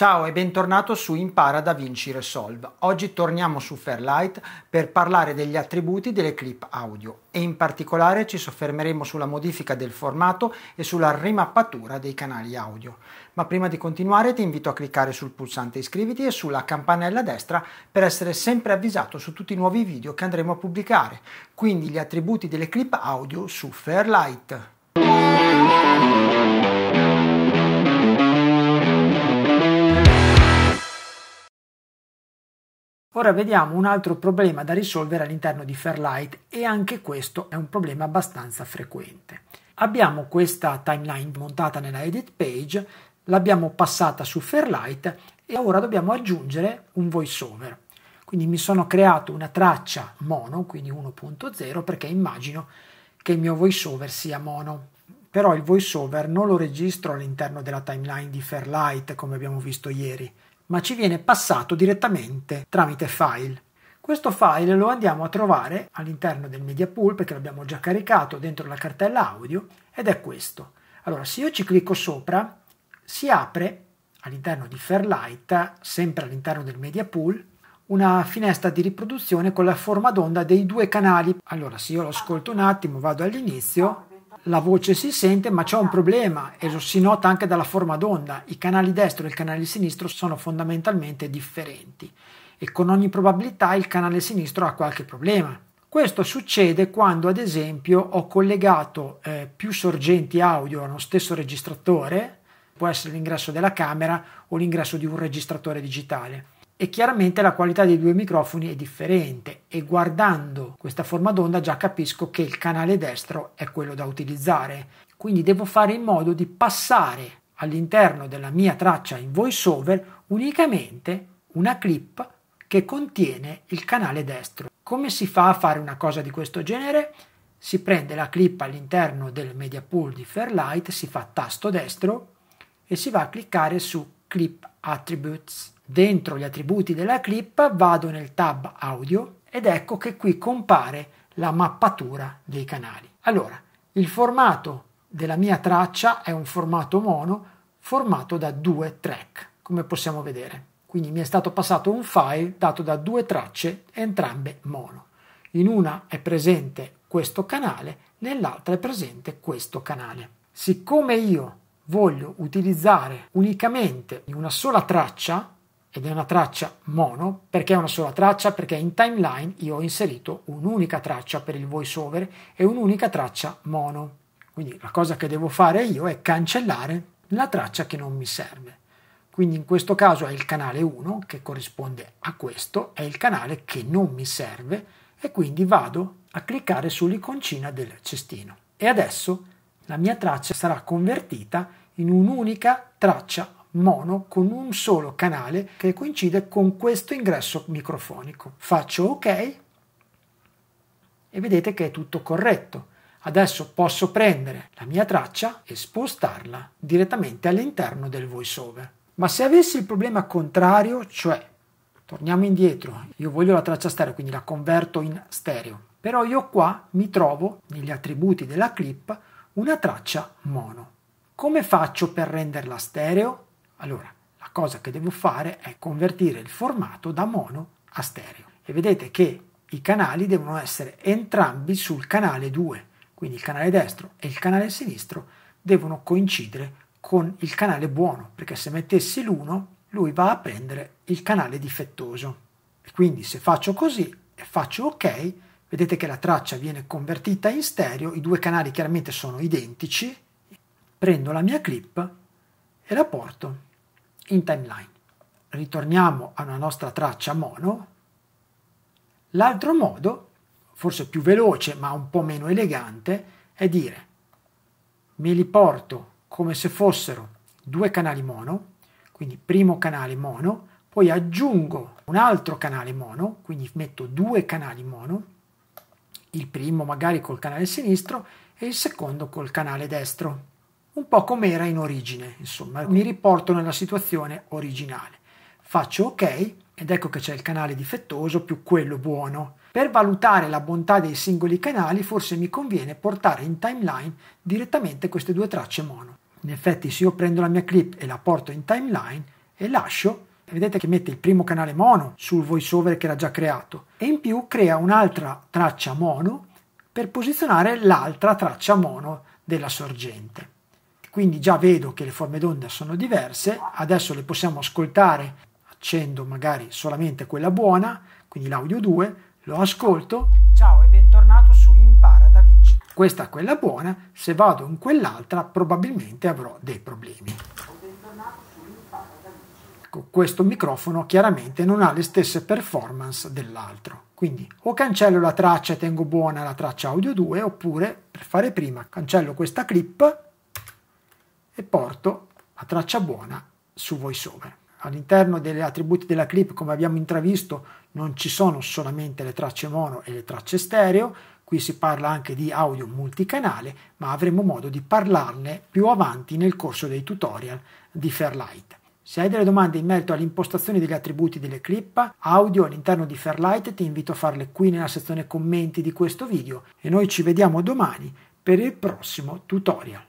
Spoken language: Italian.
Ciao e bentornato su Impara da Vinci Resolve. Oggi torniamo su Fairlight per parlare degli attributi delle clip audio e in particolare ci soffermeremo sulla modifica del formato e sulla rimappatura dei canali audio. Ma prima di continuare ti invito a cliccare sul pulsante iscriviti e sulla campanella destra per essere sempre avvisato su tutti i nuovi video che andremo a pubblicare, quindi gli attributi delle clip audio su Fairlight. Ora vediamo un altro problema da risolvere all'interno di Fairlight e anche questo è un problema abbastanza frequente. Abbiamo questa timeline montata nella edit page, l'abbiamo passata su Fairlight e ora dobbiamo aggiungere un voiceover. Quindi mi sono creato una traccia mono, quindi 1.0, perché immagino che il mio voiceover sia mono però il voiceover non lo registro all'interno della timeline di Fairlight come abbiamo visto ieri, ma ci viene passato direttamente tramite file. Questo file lo andiamo a trovare all'interno del media pool perché l'abbiamo già caricato dentro la cartella audio ed è questo. Allora, se io ci clicco sopra, si apre all'interno di Fairlight, sempre all'interno del media pool, una finestra di riproduzione con la forma d'onda dei due canali. Allora, se io lo ascolto un attimo, vado all'inizio, la voce si sente, ma c'è un esatto. problema e lo si nota anche dalla forma d'onda. I canali destro e il canale sinistro sono fondamentalmente differenti e con ogni probabilità il canale sinistro ha qualche problema. Questo succede quando, ad esempio, ho collegato eh, più sorgenti audio allo stesso registratore, può essere l'ingresso della camera o l'ingresso di un registratore digitale e chiaramente la qualità dei due microfoni è differente e guardando questa forma d'onda già capisco che il canale destro è quello da utilizzare. Quindi devo fare in modo di passare all'interno della mia traccia in voiceover unicamente una clip che contiene il canale destro. Come si fa a fare una cosa di questo genere? Si prende la clip all'interno del media pool di Fairlight, si fa tasto destro e si va a cliccare su Clip Attributes Dentro gli attributi della clip vado nel tab audio ed ecco che qui compare la mappatura dei canali. Allora, il formato della mia traccia è un formato mono formato da due track, come possiamo vedere. Quindi mi è stato passato un file dato da due tracce, entrambe mono. In una è presente questo canale, nell'altra è presente questo canale. Siccome io voglio utilizzare unicamente una sola traccia, ed è una traccia mono, perché è una sola traccia? Perché in timeline io ho inserito un'unica traccia per il voiceover e un'unica traccia mono. Quindi la cosa che devo fare io è cancellare la traccia che non mi serve. Quindi in questo caso è il canale 1 che corrisponde a questo, è il canale che non mi serve e quindi vado a cliccare sull'iconcina del cestino. E adesso la mia traccia sarà convertita in un'unica traccia mono con un solo canale che coincide con questo ingresso microfonico. Faccio ok e vedete che è tutto corretto. Adesso posso prendere la mia traccia e spostarla direttamente all'interno del voiceover. Ma se avessi il problema contrario, cioè torniamo indietro, io voglio la traccia stereo, quindi la converto in stereo, però io qua mi trovo negli attributi della clip una traccia mono. Come faccio per renderla stereo? Allora, la cosa che devo fare è convertire il formato da mono a stereo. E vedete che i canali devono essere entrambi sul canale 2, quindi il canale destro e il canale sinistro devono coincidere con il canale buono, perché se mettessi l'1 lui va a prendere il canale difettoso. E quindi se faccio così e faccio ok, vedete che la traccia viene convertita in stereo, i due canali chiaramente sono identici, prendo la mia clip e la porto in timeline. Ritorniamo alla nostra traccia mono. L'altro modo, forse più veloce ma un po' meno elegante, è dire me li porto come se fossero due canali mono, quindi primo canale mono, poi aggiungo un altro canale mono, quindi metto due canali mono, il primo magari col canale sinistro e il secondo col canale destro un po' come era in origine, insomma, mi riporto nella situazione originale. Faccio ok ed ecco che c'è il canale difettoso più quello buono. Per valutare la bontà dei singoli canali forse mi conviene portare in timeline direttamente queste due tracce mono. In effetti se io prendo la mia clip e la porto in timeline e lascio, vedete che mette il primo canale mono sul voiceover che era già creato e in più crea un'altra traccia mono per posizionare l'altra traccia mono della sorgente. Quindi già vedo che le forme d'onda sono diverse, adesso le possiamo ascoltare, accendo magari solamente quella buona, quindi l'audio 2, lo ascolto. Ciao e bentornato su Impara da Vinci. Questa è quella buona, se vado in quell'altra probabilmente avrò dei problemi. Ecco, questo microfono chiaramente non ha le stesse performance dell'altro. Quindi o cancello la traccia e tengo buona la traccia audio 2 oppure per fare prima cancello questa clip e porto la traccia buona su VoiceOver. All'interno degli attributi della clip, come abbiamo intravisto, non ci sono solamente le tracce mono e le tracce stereo, qui si parla anche di audio multicanale, ma avremo modo di parlarne più avanti nel corso dei tutorial di Fairlight. Se hai delle domande in merito all'impostazione degli attributi delle clip audio all'interno di Fairlight, ti invito a farle qui nella sezione commenti di questo video e noi ci vediamo domani per il prossimo tutorial.